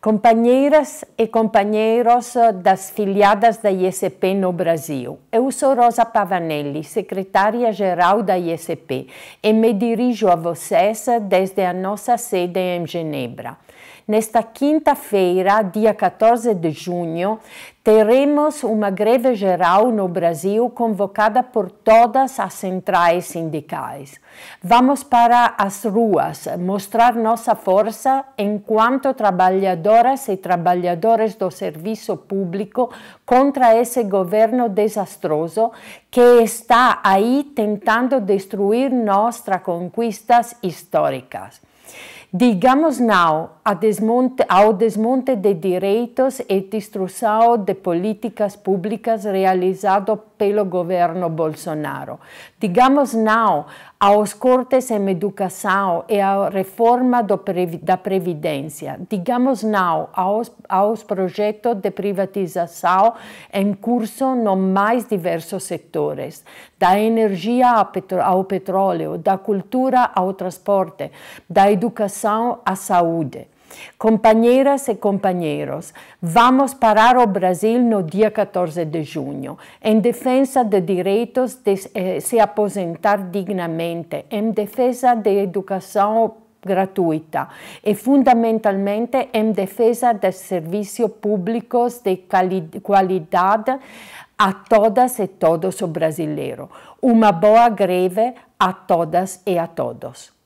Companheiras e companheiros das filiadas da ISP no Brasil, eu sou Rosa Pavanelli, secretária-geral da ISP, e me dirijo a vocês desde a nossa sede em Genebra. Nesta quinta-feira, dia 14 de junho, teremos uma greve geral no Brasil convocada por todas as centrais sindicais. Vamos para as ruas mostrar nossa força enquanto trabalhadoras e trabalhadores do serviço público contra esse governo desastroso que está aí tentando destruir nossas conquistas históricas. Digamos não desmonte, ao desmonte de direitos e destruição de políticas públicas realizado pelo governo Bolsonaro. Digamos não aos cortes em educação e à reforma da Previdência. Digamos não aos, aos projetos de privatização em curso nos mais diversos setores, da energia ao, petro ao petróleo, da cultura ao transporte, da educação à saúde. Companheiras e companheiros, vamos parar o Brasil no dia 14 de junho, em defesa de direitos de eh, se aposentar dignamente, em defesa da de educação gratuita e fundamentalmente em defesa de serviços públicos de qualidade a todas e todos o brasileiro. Uma boa greve a todas e a todos.